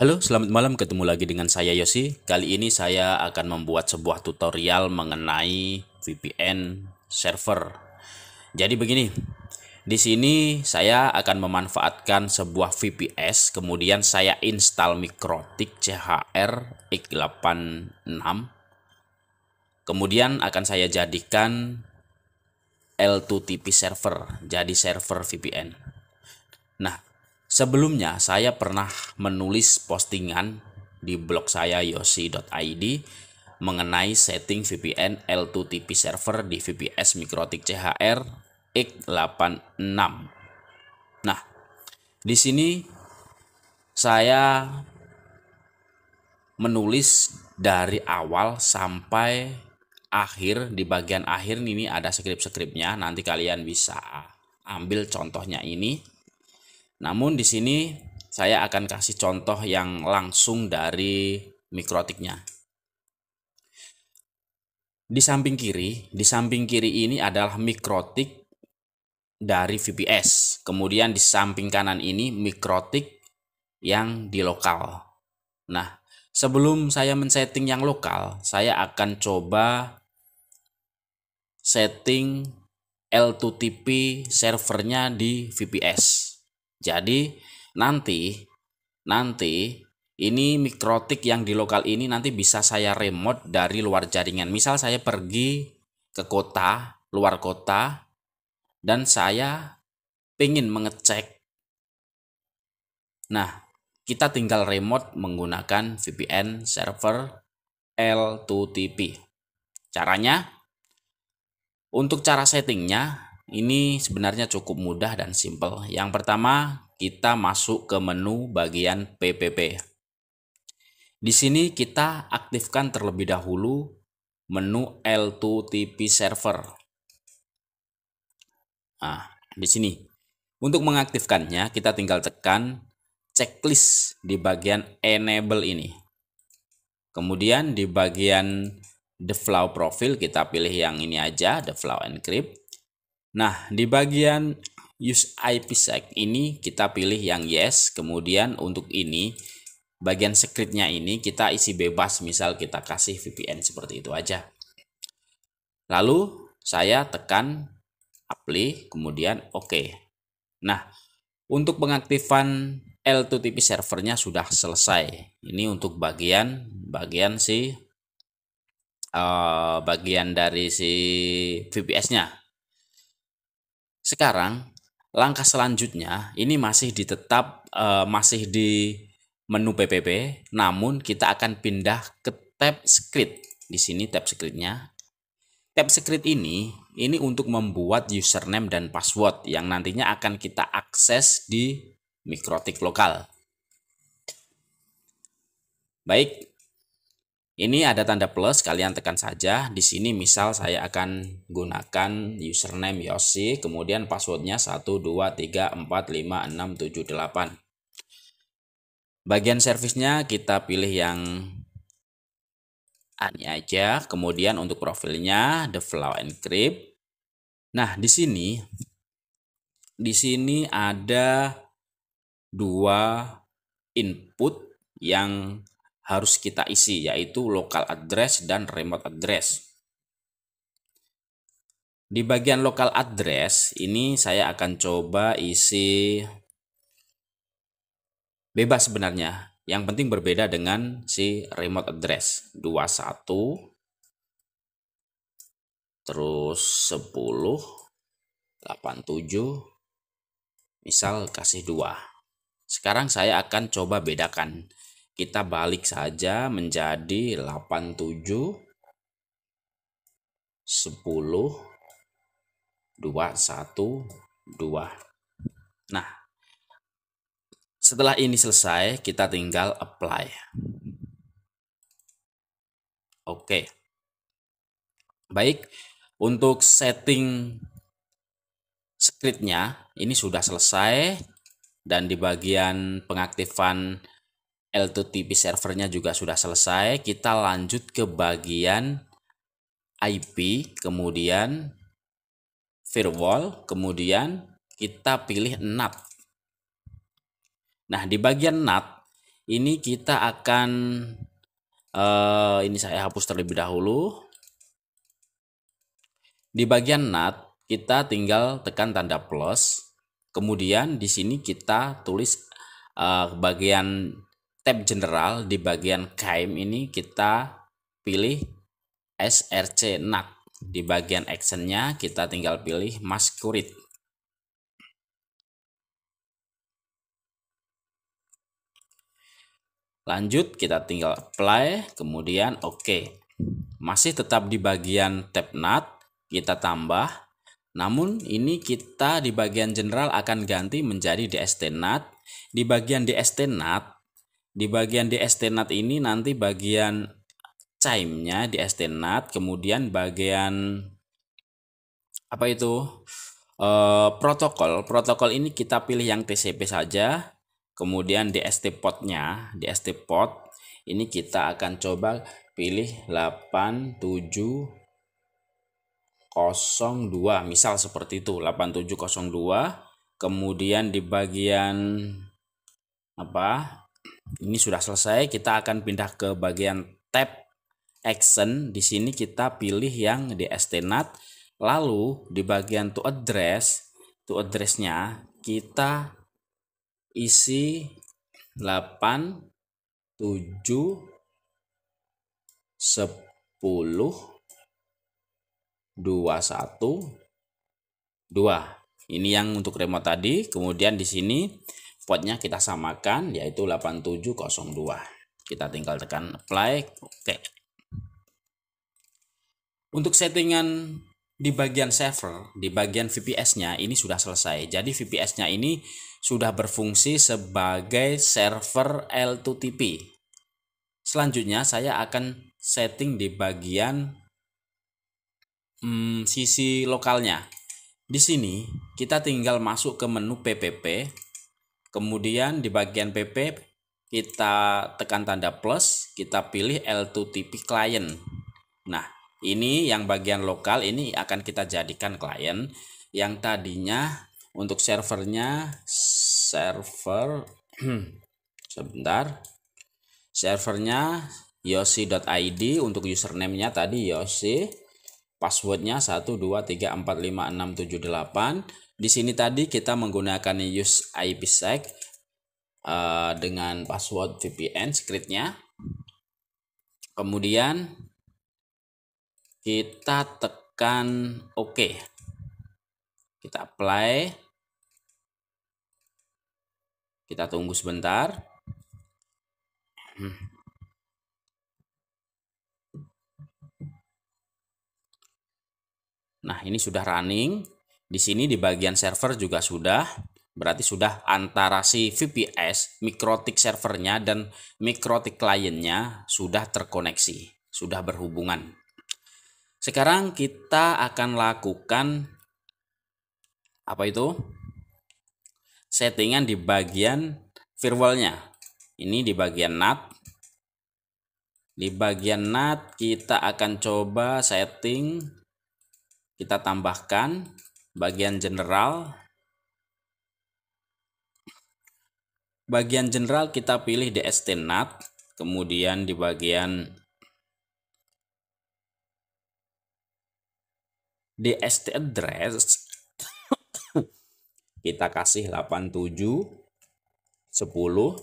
Halo, selamat malam. Ketemu lagi dengan saya Yosi. Kali ini saya akan membuat sebuah tutorial mengenai VPN server. Jadi begini, di sini saya akan memanfaatkan sebuah VPS, kemudian saya install Mikrotik CHR X86. Kemudian akan saya jadikan L2TP server, jadi server VPN. Nah, Sebelumnya saya pernah menulis postingan di blog saya yosi.id mengenai setting VPN L2TP server di VPS Mikrotik CHR X86. Nah, di sini saya menulis dari awal sampai akhir di bagian akhir ini ada skrip-skripnya nanti kalian bisa ambil contohnya ini namun di sini saya akan kasih contoh yang langsung dari mikrotiknya. Di samping kiri, di samping kiri ini adalah mikrotik dari VPS. Kemudian di samping kanan ini mikrotik yang di lokal. Nah, sebelum saya men-setting yang lokal, saya akan coba setting L2TP servernya di VPS. Jadi nanti nanti ini mikrotik yang di lokal ini nanti bisa saya remote dari luar jaringan. Misal saya pergi ke kota, luar kota, dan saya ingin mengecek. Nah, kita tinggal remote menggunakan VPN server L2TP. Caranya, untuk cara settingnya, ini sebenarnya cukup mudah dan simple. Yang pertama, kita masuk ke menu bagian PPP. Di sini kita aktifkan terlebih dahulu menu L2TP server. Nah, di sini. Untuk mengaktifkannya, kita tinggal tekan checklist di bagian enable ini. Kemudian di bagian the flow profile kita pilih yang ini aja, the flow encrypt. Nah, di bagian use IP sec ini kita pilih yang yes, kemudian untuk ini bagian scriptnya ini kita isi bebas, misal kita kasih VPN seperti itu aja. Lalu saya tekan apply, kemudian oke. Okay. Nah, untuk pengaktifan L2TP servernya sudah selesai. Ini untuk bagian bagian si uh, bagian dari si VPS-nya sekarang langkah selanjutnya ini masih ditetap uh, eh, masih di menu PPP, namun kita akan pindah ke tab script. Di sini tab scriptnya. Tab script ini ini untuk membuat username dan password yang nantinya akan kita akses di mikrotik lokal. Baik, ini ada tanda plus, kalian tekan saja. Di sini misal saya akan gunakan username Yosi, kemudian passwordnya 12345678. Bagian servisnya kita pilih yang ini aja. Kemudian untuk profilnya The Flow Encrypt. Nah, di sini di sini ada dua input yang harus kita isi yaitu local address dan remote address. Di bagian local address ini saya akan coba isi bebas sebenarnya. Yang penting berbeda dengan si remote address 21 terus 10 87 misal kasih 2. Sekarang saya akan coba bedakan kita balik saja menjadi 87 10 1 2 nah setelah ini selesai kita tinggal apply oke baik untuk setting scriptnya ini sudah selesai dan di bagian pengaktifan L2TP servernya juga sudah selesai. Kita lanjut ke bagian IP, kemudian firewall, kemudian kita pilih NAT. Nah, di bagian NAT ini kita akan eh, ini saya hapus terlebih dahulu. Di bagian NAT kita tinggal tekan tanda plus. Kemudian di sini kita tulis eh, bagian tab general di bagian KM ini kita pilih SRC NAC. Di bagian actionnya kita tinggal pilih maskurit. Lanjut kita tinggal apply, kemudian oke. Okay. Masih tetap di bagian tab NAT, kita tambah. Namun ini kita di bagian general akan ganti menjadi DST NAT. Di bagian DST NAT di bagian di estenat ini nanti bagian chime-nya di estenat, kemudian bagian apa itu? E, protokol. Protokol ini kita pilih yang TCP saja. Kemudian di ST pot-nya, di ST pot ini kita akan coba pilih 87 8702 misal seperti itu 8702 kemudian di bagian apa ini sudah selesai, kita akan pindah ke bagian tab action. Di sini kita pilih yang di Estenat. Lalu di bagian to address, to addressnya kita isi 8 7 10 21 2. Ini yang untuk remote tadi. Kemudian di sini spotnya kita samakan yaitu 8702 kita tinggal tekan apply oke okay. untuk settingan di bagian server, di bagian VPS-nya ini sudah selesai. Jadi VPS-nya ini sudah berfungsi sebagai server L2TP. Selanjutnya saya akan setting di bagian hmm, sisi lokalnya. Di sini kita tinggal masuk ke menu PPP, Kemudian di bagian PP kita tekan tanda plus, kita pilih L2TP client. Nah, ini yang bagian lokal ini akan kita jadikan client yang tadinya untuk servernya server sebentar servernya yosi.id untuk username-nya tadi yosi Passwordnya 12345678. Di sini tadi kita menggunakan use IPsec uh, eh, dengan password VPN scriptnya. Kemudian kita tekan OK. Kita apply. Kita tunggu sebentar. Hmm. Nah, ini sudah running. Di sini di bagian server juga sudah. Berarti sudah antara si VPS, Mikrotik servernya dan Mikrotik kliennya sudah terkoneksi, sudah berhubungan. Sekarang kita akan lakukan apa itu? Settingan di bagian firewallnya. Ini di bagian NAT. Di bagian NAT kita akan coba setting kita tambahkan bagian general bagian general kita pilih DST NAT kemudian di bagian DST address kita kasih 87 10 10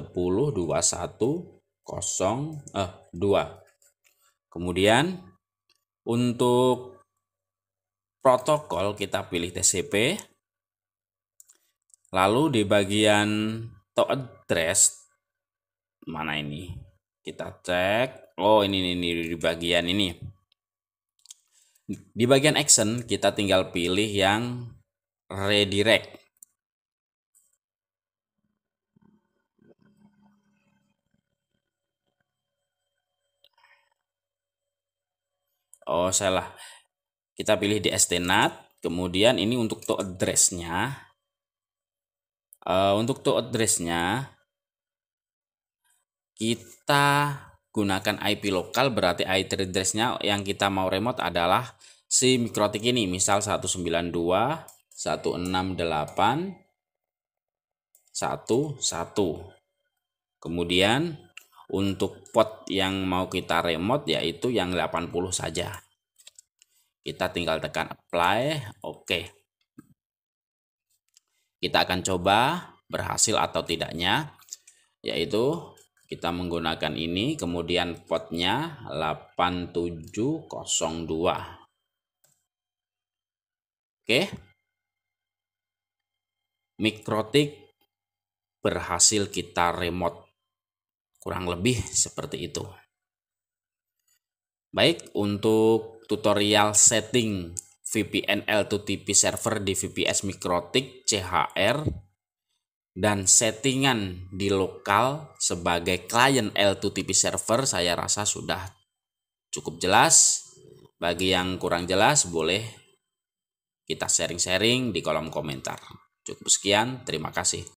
21 0 eh 2 kemudian untuk protokol kita pilih TCP. Lalu di bagian to address mana ini? Kita cek. Oh, ini, ini, ini di bagian ini. Di bagian action kita tinggal pilih yang redirect. oh salah kita pilih di stnat kemudian ini untuk to addressnya uh, untuk to addressnya kita gunakan IP lokal berarti IP addressnya yang kita mau remote adalah si mikrotik ini misal 192 168 11 kemudian untuk pot yang mau kita remote yaitu yang 80 saja kita tinggal tekan apply oke okay. kita akan coba berhasil atau tidaknya yaitu kita menggunakan ini kemudian potnya 8702 oke okay. mikrotik berhasil kita remote Kurang lebih seperti itu. Baik, untuk tutorial setting VPN L2TP server di VPS Mikrotik CHR dan settingan di lokal sebagai klien L2TP server saya rasa sudah cukup jelas. Bagi yang kurang jelas boleh kita sharing-sharing di kolom komentar. Cukup sekian, terima kasih.